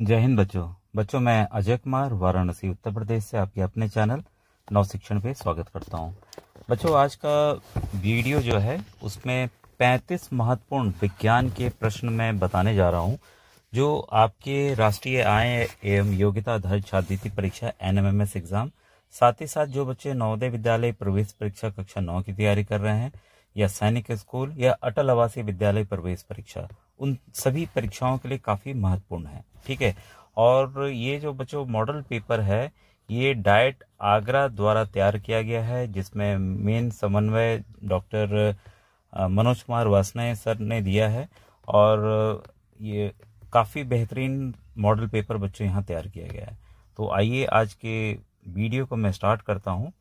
जय हिंद बच्चों बच्चों मैं अजय कुमार वाराणसी उत्तर प्रदेश से आपके अपने चैनल नव शिक्षण पे स्वागत करता हूँ बच्चों आज का वीडियो जो है उसमें 35 महत्वपूर्ण विज्ञान के प्रश्न मैं बताने जा रहा हूँ जो आपके राष्ट्रीय आय एवं योग्यता आधारित छात्रवृत्ति परीक्षा एन एग्जाम साथ ही साथ जो बच्चे नवोदय विद्यालय प्रवेश परीक्षा कक्षा नौ की तैयारी कर रहे हैं या सैनिक स्कूल या अटल आवासीय विद्यालय प्रवेश परीक्षा उन सभी परीक्षाओं के लिए काफ़ी महत्वपूर्ण है ठीक है और ये जो बच्चों मॉडल पेपर है ये डाइट आगरा द्वारा तैयार किया गया है जिसमें मेन समन्वय डॉक्टर मनोज कुमार वासनाय सर ने दिया है और ये काफ़ी बेहतरीन मॉडल पेपर बच्चों यहाँ तैयार किया गया है तो आइए आज के वीडियो को मैं स्टार्ट करता हूँ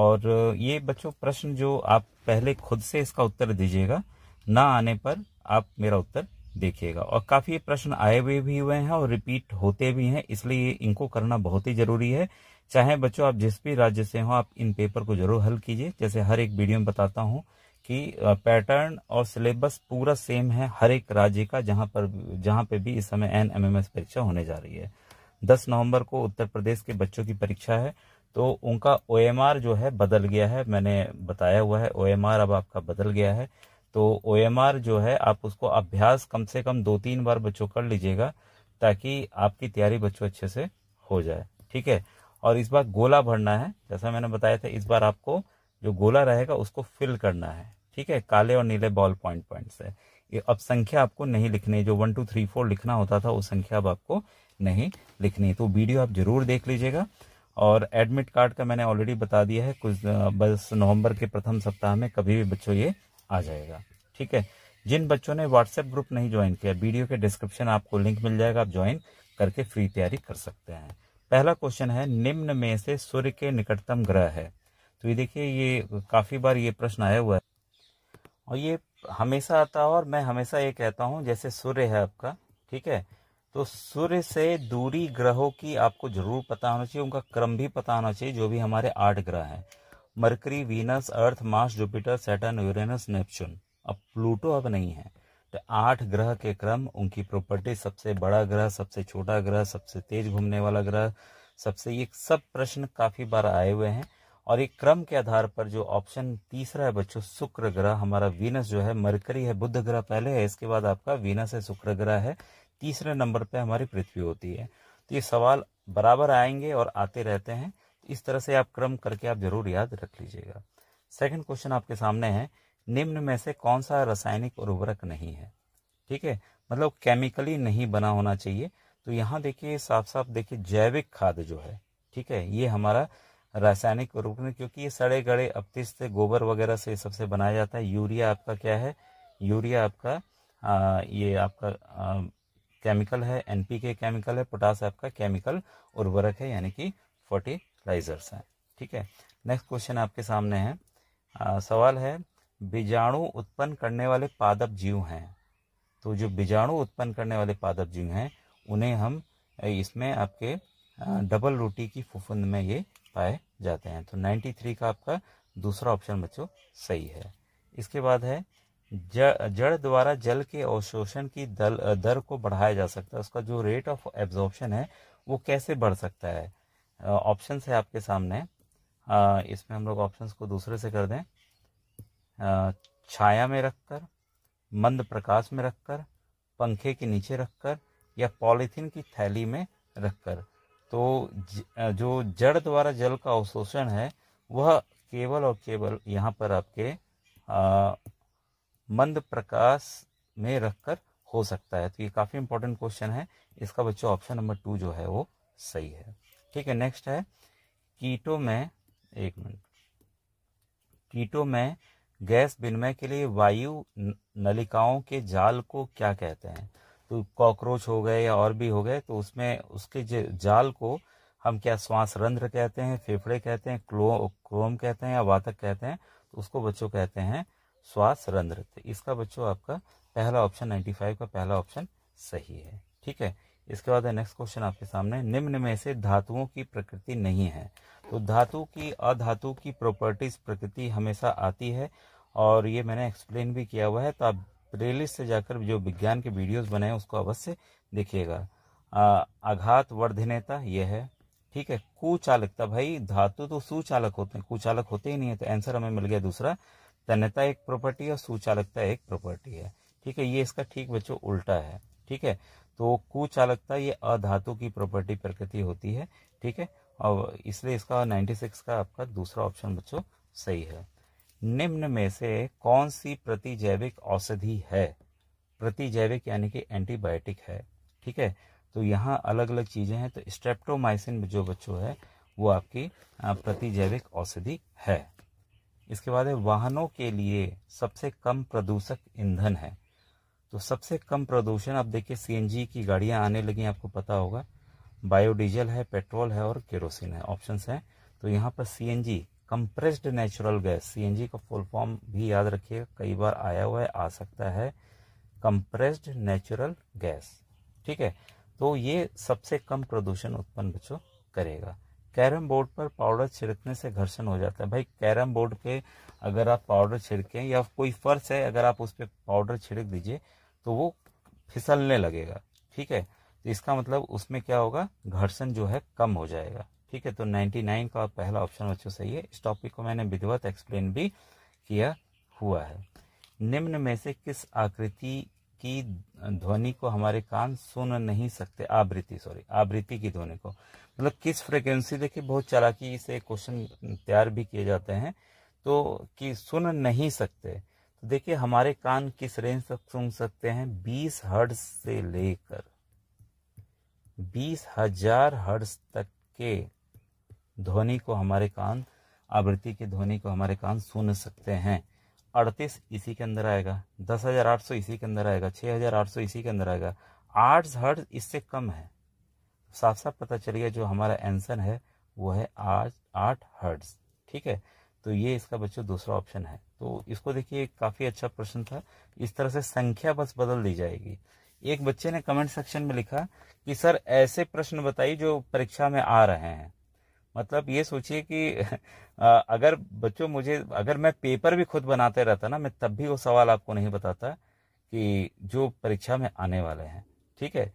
और ये बच्चों प्रश्न जो आप पहले खुद से इसका उत्तर दीजिएगा ना आने पर आप मेरा उत्तर देखिएगा और काफ़ी प्रश्न आए हुए भी हुए हैं और रिपीट होते भी हैं इसलिए इनको करना बहुत ही ज़रूरी है चाहे बच्चों आप जिस भी राज्य से हो आप इन पेपर को जरूर हल कीजिए जैसे हर एक वीडियो में बताता हूँ कि पैटर्न और सिलेबस पूरा सेम है हर एक राज्य का जहां पर जहाँ पे भी इस समय एन परीक्षा होने जा रही है दस नवम्बर को उत्तर प्रदेश के बच्चों की परीक्षा है तो उनका ओ जो है बदल गया है मैंने बताया हुआ है ओ अब आपका बदल गया है तो ओ जो है आप उसको अभ्यास कम से कम दो तीन बार बच्चों कर लीजिएगा ताकि आपकी तैयारी बच्चों अच्छे से हो जाए ठीक है और इस बार गोला भरना है जैसा मैंने बताया था इस बार आपको जो गोला रहेगा उसको फिल करना है ठीक है काले और नीले बॉल पॉइंट पॉइंट से ये अब संख्या आपको नहीं लिखनी जो वन टू थ्री फोर लिखना होता था वो संख्या अब आपको नहीं लिखनी तो वीडियो आप जरूर देख लीजिएगा और एडमिट कार्ड का मैंने ऑलरेडी बता दिया है कुछ बस नवंबर के प्रथम सप्ताह में कभी भी बच्चों ये आ जाएगा ठीक है जिन बच्चों ने व्हाट्सएप ग्रुप नहीं ज्वाइन किया वीडियो के डिस्क्रिप्शन आपको लिंक मिल जाएगा आप ज्वाइन करके फ्री तैयारी कर सकते हैं पहला क्वेश्चन है निम्न में से सूर्य के निकटतम ग्रह है तो ये देखिए ये काफ़ी बार ये प्रश्न आया हुआ है और ये हमेशा आता है और मैं हमेशा ये कहता हूँ जैसे सूर्य है आपका ठीक है तो सूर्य से दूरी ग्रहों की आपको जरूर पता होना चाहिए उनका क्रम भी पता होना चाहिए जो भी हमारे आठ ग्रह हैं Mercury Venus Earth Mars Jupiter Saturn Uranus Neptune अब प्लूटो अब नहीं है तो आठ ग्रह के क्रम उनकी प्रॉपर्टी सबसे बड़ा ग्रह सबसे छोटा ग्रह सबसे तेज घूमने वाला ग्रह सबसे ये सब प्रश्न काफी बार आए हुए हैं और एक क्रम के आधार पर जो ऑप्शन तीसरा है बच्चों शुक्र ग्रह हमारा वीनस जो है मरकरी है बुद्ध ग्रह पहले है इसके बाद आपका वीनस है शुक्र ग्रह है तीसरे नंबर पे हमारी पृथ्वी होती है तो ये सवाल बराबर आएंगे और आते रहते हैं इस तरह से आप क्रम करके आप जरूर याद रख लीजिएगा सेकंड क्वेश्चन आपके सामने है निम्न में से कौन सा रासायनिक उर्वरक नहीं है ठीक है मतलब केमिकली नहीं बना होना चाहिए तो यहाँ देखिए साफ साफ देखिए जैविक खाद जो है ठीक है ये हमारा रासायनिक उर्वरक क्योंकि ये सड़े गड़े अपतिश गोबर वगैरह से सबसे बनाया जाता है यूरिया आपका क्या है यूरिया आपका आ, ये आपका आ, केमिकल है के केमिकल है पोटास आपका केमिकल उर्वरक है यानी कि फोर्टी राइजर्स हैं ठीक है नेक्स्ट क्वेश्चन आपके सामने है आ, सवाल है बीजाणु उत्पन्न करने वाले पादप जीव हैं तो जो बीजाणु उत्पन्न करने वाले पादप जीव हैं उन्हें हम इसमें आपके डबल रोटी e की फुफुंद में ये पाए जाते हैं तो 93 का आपका दूसरा ऑप्शन बच्चों सही है इसके बाद है जड़ द्वारा जल के अवशोषण की दल, दर को बढ़ाया जा सकता है उसका जो रेट ऑफ एब्जॉर्प्शन है वो कैसे बढ़ सकता है ऑप्शन है आपके सामने इसमें हम लोग ऑप्शंस को दूसरे से कर दें छाया में रखकर मंद प्रकाश में रखकर पंखे के नीचे रखकर या पॉलीथीन की थैली में रखकर तो ज, जो जड़ द्वारा जल का अवशोषण है वह केवल और केवल यहाँ पर आपके आ, मंद प्रकाश में रखकर हो सकता है तो ये काफ़ी इंपॉर्टेंट क्वेश्चन है इसका बच्चों ऑप्शन नंबर टू जो है वो सही है ठीक है नेक्स्ट है कीटो में एक मिनट कीटो में गैस विनिमय के लिए वायु नलिकाओं के जाल को क्या कहते हैं तो कॉकरोच हो गए या और भी हो गए तो उसमें उसके जो जाल को हम क्या श्वास रंध्र कहते हैं फेफड़े कहते हैं क्लो क्रोम कहते हैं या वातक कहते हैं तो उसको बच्चों कहते हैं श्वास रंध्र तो इसका बच्चों आपका पहला ऑप्शन नाइन्टी का पहला ऑप्शन सही है ठीक है इसके बाद नेक्स्ट क्वेश्चन आपके सामने निम्न में से धातुओं की प्रकृति नहीं है तो धातु की अधातु की प्रॉपर्टीज प्रकृति हमेशा आती है और ये मैंने एक्सप्लेन भी किया हुआ है तो आप प्लेलिस्ट से जाकर जो विज्ञान के वीडियोस बनाए उसको अवश्य देखिएगा आघात वर्धनेता यह है ठीक है कुचालकता भाई धातु तो सुचालक होते हैं कुचालक होते ही नहीं है तो आंसर हमें मिल गया दूसरा तन्यता एक प्रॉपर्टी और सुचालकता एक प्रॉपर्टी है ठीक है ये इसका ठीक बच्चों उल्टा है ठीक है तो कुचालकता ये अधातु की प्रॉपर्टी प्रकृति होती है ठीक है और इसलिए इसका 96 का आपका दूसरा ऑप्शन बच्चों सही है निम्न में से कौन सी प्रतिजैविक औषधि है प्रतिजैविक यानी कि एंटीबायोटिक है ठीक है तो यहाँ अलग अलग चीज़ें हैं तो स्ट्रेप्टोमाइसिन जो बच्चों है वो आपकी प्रतिजैविक औषधि है इसके बाद वाहनों के लिए सबसे कम प्रदूषक ईंधन है तो सबसे कम प्रदूषण आप देखिए सीएनजी की गाड़ियां आने लगी आपको पता होगा बायोडीजल है पेट्रोल है और केरोसिन है ऑप्शंस हैं तो यहाँ पर CNG compressed natural gas CNG का फुल फॉर्म भी याद रखिएगा कई बार आया हुआ है आ सकता है कंप्रेस्ड नेचुरल गैस ठीक है तो ये सबसे कम प्रदूषण उत्पन्न बच्चों करेगा कैरम बोर्ड पर पाउडर छिड़कने से घर्षण हो जाता है भाई कैरम बोर्ड के अगर आप पाउडर छिड़कें या कोई फर्श है अगर आप उस पर पाउडर छिड़क दीजिए तो वो फिसलने लगेगा ठीक है तो इसका मतलब उसमें क्या होगा घर्षण जो है कम हो जाएगा ठीक है तो 99 का पहला ऑप्शन बच्चों सही है इस टॉपिक को मैंने विधिवत एक्सप्लेन भी किया हुआ है निम्न में से किस आकृति की ध्वनि को हमारे कान सुन नहीं सकते आवृत्ति सॉरी आवृत्ति की ध्वनि को मतलब किस फ्रिक्वेंसी देखिए बहुत चालाकी से क्वेश्चन तैयार भी किए जाते हैं तो कि सुन नहीं सकते तो देखिए हमारे कान किस रेंज तक सुन सकते हैं बीस हर्ड से लेकर बीस हजार हर्ड तक के ध्वनि को हमारे कान आवृत्ति की ध्वनि को हमारे कान सुन सकते हैं अड़तीस इसी के अंदर आएगा दस हज़ार आठ सौ इसी के अंदर आएगा छः हज़ार आठ सौ इसी के अंदर आएगा आठ हर्ड इससे कम है साफ साफ पता चल गया जो हमारा एंसर है वो है आठ आठ हर्ट्स ठीक है तो ये इसका बच्चों दूसरा ऑप्शन है तो इसको देखिए काफ़ी अच्छा प्रश्न था इस तरह से संख्या बस बदल दी जाएगी एक बच्चे ने कमेंट सेक्शन में लिखा कि सर ऐसे प्रश्न बताइए जो परीक्षा में आ रहे हैं मतलब ये सोचिए कि अगर बच्चों मुझे अगर मैं पेपर भी खुद बनाते रहता ना मैं तब भी वो सवाल आपको नहीं बताता कि जो परीक्षा में आने वाले हैं ठीक है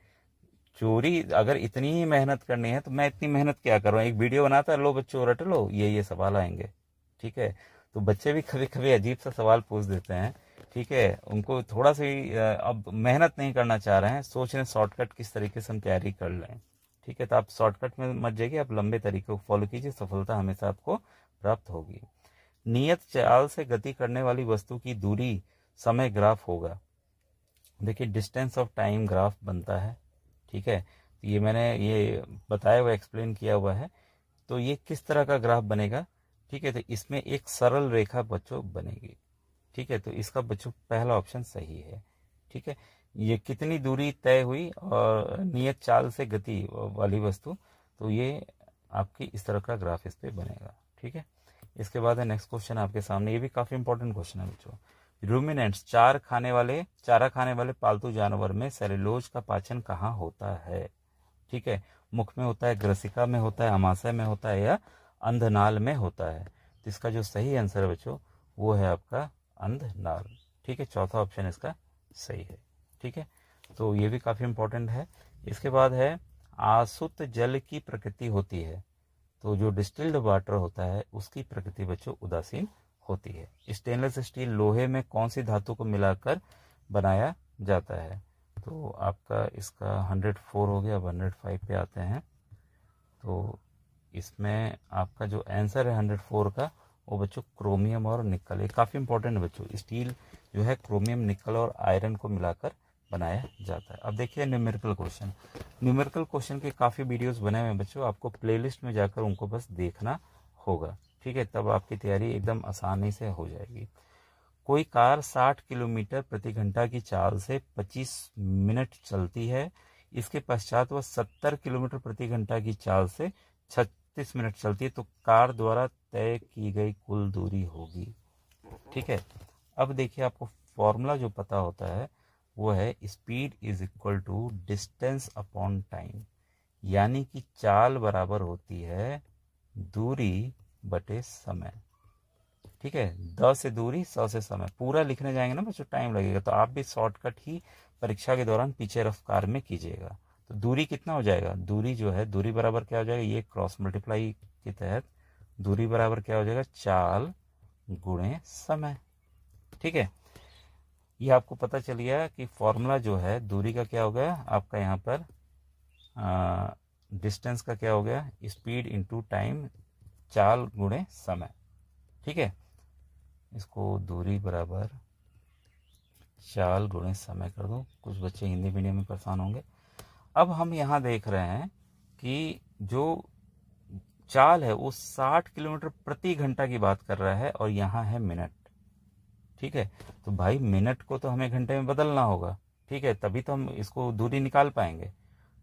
चोरी अगर इतनी ही मेहनत करनी है तो मैं इतनी मेहनत क्या करूँ एक वीडियो बनाता लो बच्चों रट लो ये ये सवाल आएंगे ठीक है तो बच्चे भी कभी कभी अजीब सा सवाल पूछ देते हैं ठीक है उनको थोड़ा सा अब मेहनत नहीं करना चाह रहे हैं सोच रहे शॉर्टकट किस तरीके से हम तैयारी कर लें ठीक है तो आप शॉर्टकट में मत जाइए आप लंबे तरीके को फॉलो कीजिए सफलता हमेशा आपको प्राप्त होगी नियत चाल से गति करने वाली वस्तु की दूरी समय ग्राफ होगा देखिए डिस्टेंस ऑफ टाइम ग्राफ बनता है ठीक है ये मैंने ये बताया हुआ एक्सप्लेन किया हुआ है तो ये किस तरह का ग्राफ बनेगा ठीक है तो इसमें एक सरल रेखा बच्चों बनेगी ठीक है तो इसका बच्चों पहला ऑप्शन सही है ठीक है ये कितनी दूरी तय हुई और नियत चाल से गति वाली वस्तु तो ये आपकी इस तरह का ग्राफ इस पर बनेगा ठीक है इसके बाद है नेक्स्ट क्वेश्चन आपके सामने ये भी काफी इंपॉर्टेंट क्वेश्चन है बच्चों रूमिनेंट्स चार खाने वाले चारा खाने वाले पालतू जानवर में सेलुलोज का पाचन कहाँ होता है ठीक है मुख में होता है ग्रसिका में होता है अमाशय में होता है या अंधनाल में होता है तो इसका जो सही आंसर है बच्चों वो है आपका अंधनाल ठीक है चौथा ऑप्शन इसका सही है ठीक है तो ये भी काफ़ी इंपॉर्टेंट है इसके बाद है आसुत जल की प्रकृति होती है तो जो डिस्टिल्ड वाटर होता है उसकी प्रकृति बच्चों उदासीन होती है स्टेनलेस स्टील लोहे में कौन सी धातु को मिलाकर बनाया जाता है तो आपका इसका 104 हो गया अब 105 पे आते हैं तो इसमें आपका जो आंसर है हंड्रेड फोर का वो बच्चों क्रोमियम और निकल ये काफ़ी इंपॉर्टेंट है बच्चों स्टील जो है क्रोमियम निकल और आयरन को मिलाकर बनाया जाता है अब देखिए न्यूमेरिकल क्वेश्चन न्यूमेरिकल क्वेश्चन के काफ़ी वीडियोस बने हुए हैं बच्चों आपको प्लेलिस्ट में जाकर उनको बस देखना होगा ठीक है तब आपकी तैयारी एकदम आसानी से हो जाएगी कोई कार साठ किलोमीटर प्रति घंटा की चाल से पच्चीस मिनट चलती है इसके पश्चात वह सत्तर किलोमीटर प्रति घंटा की चाल से बत्तीस मिनट चलती है तो कार द्वारा तय की गई कुल दूरी होगी ठीक है अब देखिए आपको फॉर्मूला जो पता होता है वो है speed is equal to distance upon time यानी कि चाल बराबर होती है दूरी बटे समय ठीक है दस से दूरी सौ से समय पूरा लिखने जाएंगे ना जो टाइम लगेगा तो आप भी शॉर्टकट ही परीक्षा के दौरान पीछे रफ्तार में कीजिएगा तो दूरी कितना हो जाएगा दूरी जो है दूरी बराबर क्या हो जाएगा ये क्रॉस मल्टीप्लाई के तहत दूरी बराबर क्या हो जाएगा चाल गुणे समय ठीक है ये आपको पता चल गया कि फॉर्मूला जो है दूरी का क्या हो गया आपका यहाँ पर डिस्टेंस का क्या हो गया स्पीड इंटू टाइम चाल गुणे समय ठीक है इसको दूरी बराबर चाल गुणे समय कर दो कुछ बच्चे हिंदी मीडियम में परेशान होंगे अब हम यहाँ देख रहे हैं कि जो चाल है वो 60 किलोमीटर प्रति घंटा की बात कर रहा है और यहाँ है मिनट ठीक है तो भाई मिनट को तो हमें घंटे में बदलना होगा ठीक है तभी तो हम इसको दूरी निकाल पाएंगे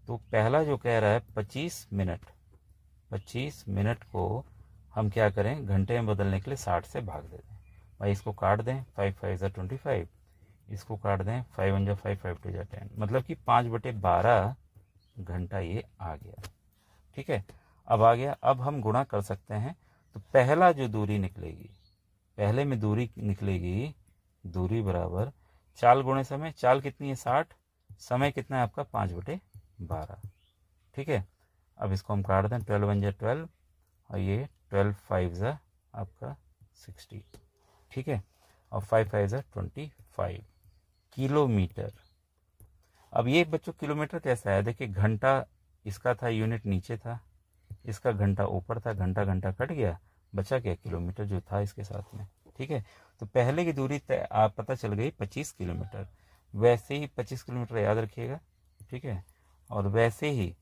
तो पहला जो कह रहा है 25 मिनट 25 मिनट को हम क्या करें घंटे में बदलने के लिए 60 से भाग दे दें भाई इसको काट दें फाइव फाइव ज़ार ट्वेंटी फाइव इसको काट दें फाइव वन जो फाइव फाइव टू जो टेन मतलब कि पाँच बटे बारह घंटा ये आ गया ठीक है अब आ गया अब हम गुणा कर सकते हैं तो पहला जो दूरी निकलेगी पहले में दूरी निकलेगी दूरी बराबर चाल गुणे समय चाल कितनी है साठ समय कितना है आपका पाँच बटे बारह ठीक है अब इसको हम काट दें ट्वेल्व वन जो ट्वेल्व और ये ट्वेल्व फाइव जो आपका सिक्सटी ठीक है और फाइव फाइव जो ट्वेंटी फाइव किलोमीटर अब ये बच्चों किलोमीटर कैसा है देखिए घंटा इसका था यूनिट नीचे था इसका घंटा ऊपर था घंटा घंटा कट गया बचा गया किलोमीटर जो था इसके साथ में ठीक है तो पहले की दूरी आप पता चल गई पच्चीस किलोमीटर वैसे ही पच्चीस किलोमीटर याद रखिएगा ठीक है और वैसे ही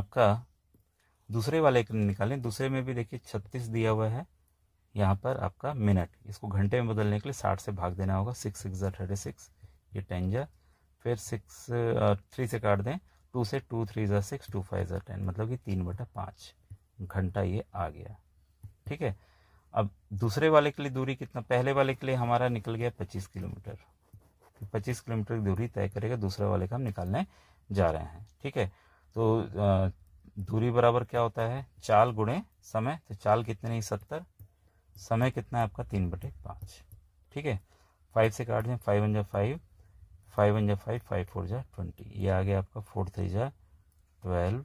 आपका दूसरे वाले निकालें दूसरे में भी देखिए छत्तीस दिया हुआ है यहाँ पर आपका मिनट इसको घंटे में बदलने के लिए साठ से भाग देना होगा सिक्स सिक्स ज़ा थर्टी सिक्स ये टेन ज़ा फिर सिक्स थ्री से काट दें टू से टू थ्री ज़ा सिक्स टू फाइव ज़ा टेन मतलब कि तीन बटा पाँच घंटा ये आ गया ठीक है अब दूसरे वाले के लिए दूरी कितना पहले वाले के लिए हमारा निकल गया पच्चीस किलोमीटर पच्चीस किलोमीटर की दूरी तय करेगा दूसरे वाले का हम निकालने जा रहे हैं ठीक है तो दूरी बराबर क्या होता है चाल गुणे समय तो चाल कितनी सत्तर समय कितना है आपका तीन बटे पाँच ठीक है फाइव से काट दें फाइव वन जा फाइव फाइव वन जा फाइव फाइव फोर जा ट्वेंटी ये आ गया आपका फोर थ्री जा ट्वेल्व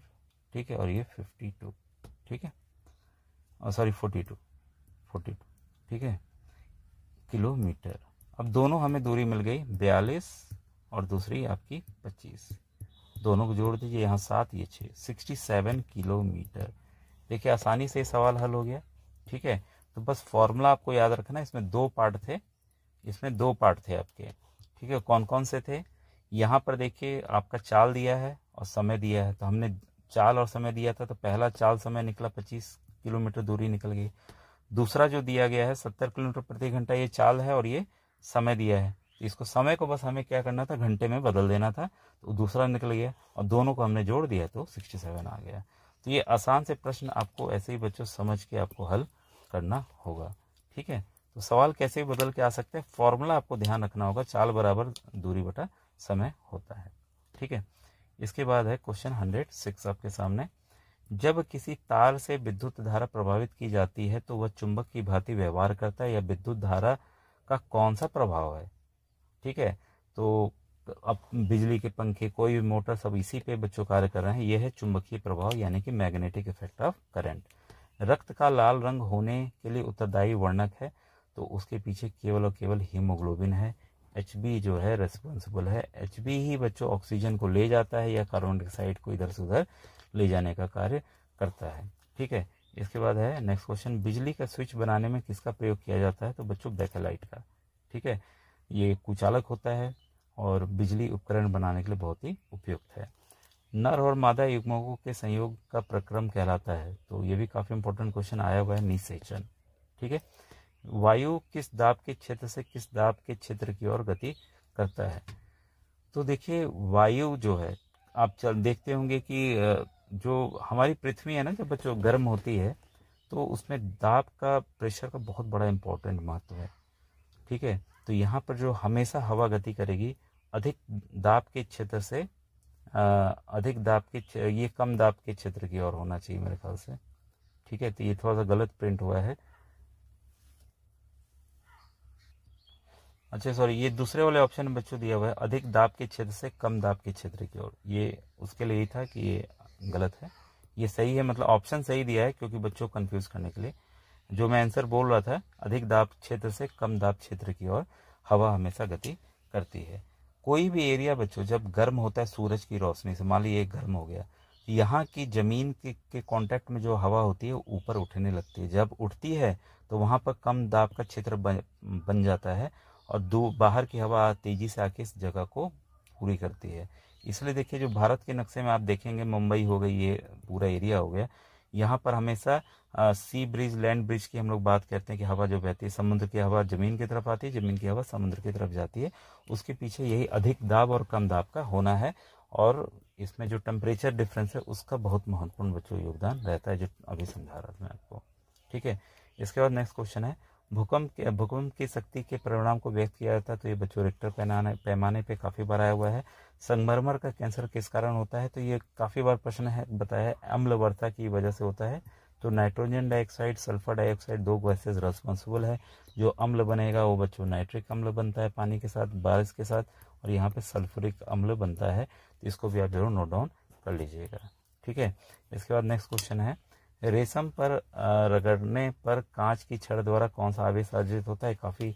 ठीक है और ये फिफ्टी टू ठीक है और sorry forty two forty two ठीक है किलोमीटर अब दोनों हमें दूरी मिल गई बयालीस और दूसरी आपकी पच्चीस दोनों को जोड़ दीजिए यहाँ सात ये छः सिक्सटी सेवन किलोमीटर देखिए आसानी से सवाल हल हो गया ठीक है तो बस फॉर्मूला आपको याद रखना इसमें दो पार्ट थे इसमें दो पार्ट थे आपके ठीक है कौन कौन से थे यहाँ पर देखिए आपका चाल दिया है और समय दिया है तो हमने चाल और समय दिया था तो पहला चाल समय निकला पच्चीस किलोमीटर दूरी निकल गई दूसरा जो दिया गया है सत्तर किलोमीटर प्रति घंटा ये चाल है और ये समय दिया है तो इसको समय को बस हमें क्या करना था घंटे में बदल देना था तो दूसरा निकल गया और दोनों को हमने जोड़ दिया तो सिक्सटी सेवन आ गया तो ये आसान से प्रश्न आपको ऐसे ही बच्चों समझ के आपको हल करना होगा ठीक है तो सवाल कैसे बदल के आ सकते हैं फॉर्मूला आपको ध्यान रखना होगा चाल बराबर दूरी बटा समय होता है ठीक है इसके बाद है क्वेश्चन हंड्रेड सिक्स आपके सामने जब किसी तार से विद्युत धारा प्रभावित की जाती है तो वह चुंबक की भांति व्यवहार करता है या विद्युत धारा का कौन सा प्रभाव है ठीक है तो अब बिजली के पंखे कोई भी मोटर सब इसी पे बच्चों कार्य कर रहे हैं यह है चुंबकीय प्रभाव यानी कि मैग्नेटिक इफेक्ट ऑफ करंट रक्त का लाल रंग होने के लिए उत्तरदायी वर्णक है तो उसके पीछे केवल और केवल हीमोग्लोबिन है एच जो है रेस्पॉन्सिबल है एच ही बच्चों ऑक्सीजन को ले जाता है या कार्बन डाइऑक्साइड को इधर से उधर ले जाने का कार्य करता है ठीक है इसके बाद है नेक्स्ट क्वेश्चन बिजली का स्विच बनाने में किसका प्रयोग किया जाता है तो बच्चों बैकेलाइट का ठीक है ये कुचालक होता है और बिजली उपकरण बनाने के लिए बहुत ही उपयुक्त है नर और मादा युग्मकों के संयोग का प्रक्रम कहलाता है तो ये भी काफ़ी इंपॉर्टेंट क्वेश्चन आया हुआ है निसेचन ठीक है वायु किस दाब के क्षेत्र से किस दाब के क्षेत्र की ओर गति करता है तो देखिए वायु जो है आप चल देखते होंगे कि जो हमारी पृथ्वी है ना जब बच्चों गर्म होती है तो उसमें दाब का प्रेशर का बहुत बड़ा इम्पोर्टेंट महत्व है ठीक है तो यहाँ पर जो हमेशा हवा गति करेगी अधिक दाब के क्षेत्र से अधिक दाब के ये कम दाब के क्षेत्र की ओर होना चाहिए मेरे ख्याल से ठीक है तो ये थोड़ा सा गलत प्रिंट हुआ है अच्छा सॉरी ये दूसरे वाले ऑप्शन में बच्चों दिया हुआ है अधिक दाब के क्षेत्र से कम दाब के क्षेत्र की ओर ये उसके लिए ही था कि ये गलत है ये सही है मतलब ऑप्शन सही दिया है क्योंकि बच्चों को कन्फ्यूज करने के लिए जो मैं आंसर बोल रहा था अधिक दाब क्षेत्र से कम दाब क्षेत्र की ओर हवा हमेशा गति करती है कोई भी एरिया बच्चों जब गर्म होता है सूरज की रोशनी से मान लीजिए गर्म हो गया तो यहाँ की ज़मीन के, के कांटेक्ट में जो हवा होती है ऊपर उठने लगती है जब उठती है तो वहाँ पर कम दाब का क्षेत्र बन, बन जाता है और दो बाहर की हवा तेज़ी से आके इस जगह को पूरी करती है इसलिए देखिए जो भारत के नक्शे में आप देखेंगे मुंबई हो गई ये पूरा एरिया हो गया यहाँ पर हमेशा सी ब्रिज लैंड ब्रिज की हम लोग बात करते हैं कि हवा जो बहती है समुद्र की हवा जमीन की तरफ आती है जमीन की हवा समुद्र की तरफ जाती है उसके पीछे यही अधिक दाब और कम दाब का होना है और इसमें जो टेम्परेचर डिफरेंस है उसका बहुत महत्वपूर्ण बच्चों योगदान रहता है जो अभी समझा रहा था मैं आपको ठीक है इसके बाद नेक्स्ट क्वेश्चन है भूकंप के भूकंप की शक्ति के परिणाम को व्यक्त किया जाता है तो ये बच्चों रिक्टर पैमाने पैमाने पे काफ़ी बार आया हुआ है संगमरमर का कैंसर किस कारण होता है तो ये काफ़ी बार प्रश्न है बताया है वर्षा की वजह से होता है तो नाइट्रोजन डाइऑक्साइड सल्फर डाइऑक्साइड दो गैसेज रेस्पॉन्सिबल है जो अम्ल बनेगा वो बच्चों नाइट्रिक अम्ल बनता है पानी के साथ बारिश के साथ और यहाँ पर सल्फरिक अम्ल बनता है तो इसको भी आप जरूर नोट डाउन कर लीजिएगा ठीक है इसके बाद नेक्स्ट क्वेश्चन है रेशम पर रगड़ने पर कांच की छड़ द्वारा कौन सा आवेश अर्जित होता है काफ़ी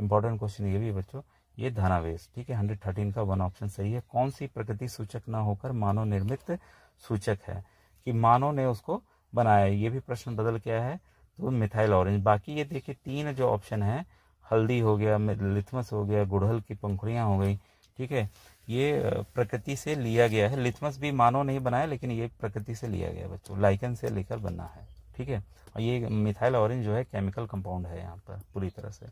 इंपॉर्टेंट क्वेश्चन ये भी बच्चों ये धनावेश ठीक है हंड्रेड थर्टीन का वन ऑप्शन सही है कौन सी प्रकृति सूचक ना होकर मानव निर्मित सूचक है कि मानव ने उसको बनाया ये भी प्रश्न बदल गया है तो मिथाइल ऑरेंज बाकी ये देखिए तीन जो ऑप्शन है हल्दी हो गया लिथमस हो गया गुड़हल की पंखुड़ियाँ हो गई ठीक है ये प्रकृति से लिया गया है लिथमस भी मानव नहीं बनाया लेकिन ये प्रकृति से लिया गया बच्चों लाइकन से लेकर बना है ठीक है और ये मिथाइल ऑरेंज जो है केमिकल कंपाउंड है यहाँ पर पूरी तरह से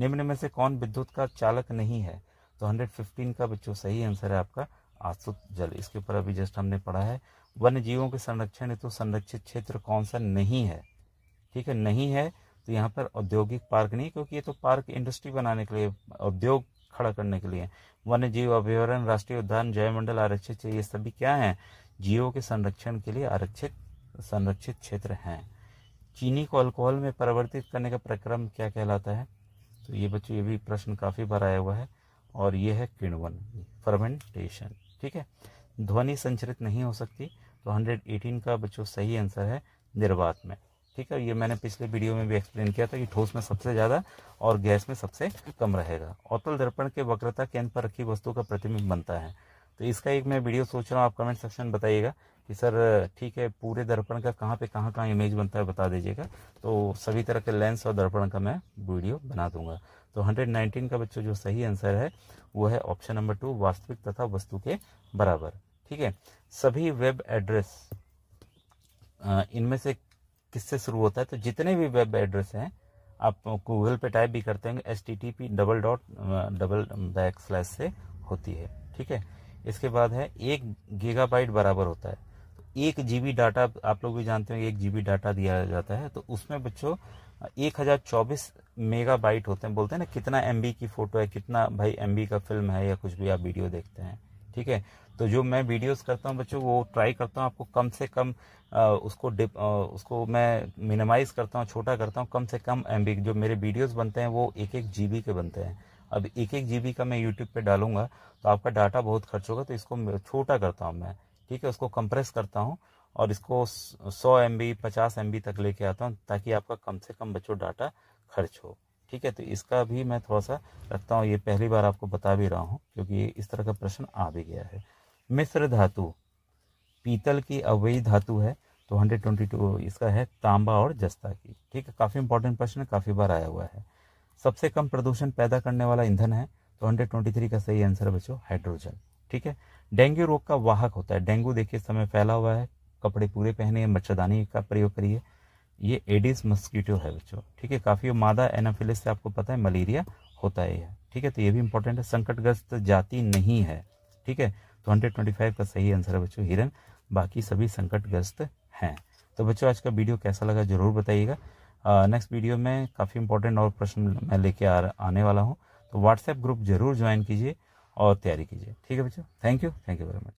निम्न में से कौन विद्युत का चालक नहीं है तो 115 का बच्चों सही आंसर है आपका आसुत जल इसके ऊपर अभी जस्ट हमने पढ़ा है वन्य जीवों के संरक्षण हेतु तो संरक्षित क्षेत्र कौन सा नहीं है ठीक है नहीं है तो यहाँ पर औद्योगिक पार्क नहीं क्योंकि ये तो पार्क इंडस्ट्री बनाने के लिए उद्योग खड़ा करने के लिए वन्य जीव अभ्यारण्य राष्ट्रीय उद्यान जयमंडल आरक्षित ये सभी क्या हैं जीवों के संरक्षण के लिए आरक्षित संरक्षित क्षेत्र हैं चीनी को अल्कोहल में परिवर्तित करने का प्रक्रम क्या कहलाता है तो ये बच्चों ये भी प्रश्न काफ़ी बार आया हुआ है और ये है किणवन फर्मेंटेशन ठीक है ध्वनि संचरित नहीं हो सकती तो हंड्रेड का बच्चों सही आंसर है निर्वात में ठीक है ये मैंने पिछले वीडियो में भी एक्सप्लेन किया था कि ठोस में सबसे ज़्यादा और गैस में सबसे कम रहेगा अवतल दर्पण के वक्रता केंद्र पर रखी वस्तु का प्रतिबिंब बनता है तो इसका एक मैं वीडियो सोच रहा हूँ आप कमेंट सेक्शन बताइएगा कि सर ठीक है पूरे दर्पण का कहाँ पे कहाँ कहाँ इमेज बनता है बता दीजिएगा तो सभी तरह के लेंस और दर्पण का मैं वीडियो बना दूंगा तो 119 का बच्चों जो सही आंसर है वो है ऑप्शन नंबर टू वास्तविक तथा वस्तु के बराबर ठीक है सभी वेब एड्रेस इनमें से किससे शुरू होता है तो जितने भी वेब एड्रेस हैं आप गूगल पे टाइप भी करते होंगे S T T P double dot double back slash से होती है ठीक है इसके बाद है एक गीगाबाइट बराबर होता है तो एक जीबी डाटा आप लोग भी जानते होंगे एक जीबी डाटा दिया जाता है तो उसमें बच्चों एक हजार चौबीस मेगा बाइट होते हैं बोलते हैं ना कितना एम की फोटो है कितना भाई एम का फिल्म है या कुछ भी आप वीडियो देखते हैं ठीक है तो जो मैं वीडियोस करता हूँ बच्चों वो ट्राई करता हूँ आपको कम से कम आ, उसको डिप आ, उसको मैं मिनिमाइज़ करता हूँ छोटा करता हूँ कम से कम एम जो मेरे वीडियोस बनते हैं वो एक एक जी के बनते हैं अब एक एक जी का मैं यूट्यूब पर डालूंगा तो आपका डाटा बहुत खर्च होगा तो इसको छोटा करता हूँ मैं ठीक है उसको कंप्रेस करता हूँ और इसको सौ एम बी पचास एम बी तक लेके आता हूँ ताकि आपका कम से कम बच्चों डाटा खर्च हो ठीक है तो इसका भी मैं थोड़ा सा रखता हूँ ये पहली बार आपको बता भी रहा हूँ क्योंकि इस तरह का प्रश्न आ भी गया है मिश्र धातु पीतल की अवैध धातु है तो 122 इसका है तांबा और जस्ता की ठीक है काफ़ी इंपॉर्टेंट प्रश्न काफ़ी बार आया हुआ है सबसे कम प्रदूषण पैदा करने वाला ईंधन है तो 123 का सही आंसर बच्चों हाइड्रोजन ठीक है डेंगू रोग का वाहक होता है डेंगू देखिए समय फैला हुआ है कपड़े पूरे पहने मच्छरदानी का प्रयोग करिए ये एडिस मस्कीटो है बच्चों ठीक है काफ़ी मादा एनाफिलिस से आपको पता है मलेरिया होता है ठीक है तो ये भी इंपॉर्टेंट है संकटग्रस्त जाति नहीं है ठीक है ट्वेंटी फाइव का सही आंसर है बच्चों हिरन बाकी सभी संकटग्रस्त हैं तो बच्चों आज का वीडियो कैसा लगा जरूर बताइएगा नेक्स्ट वीडियो में काफ़ी इंपॉर्टेंट और प्रश्न मैं लेके आ आने वाला हूँ तो व्हाट्सएप ग्रुप जरूर ज्वाइन कीजिए और तैयारी कीजिए ठीक है बच्चों thank you thank you very much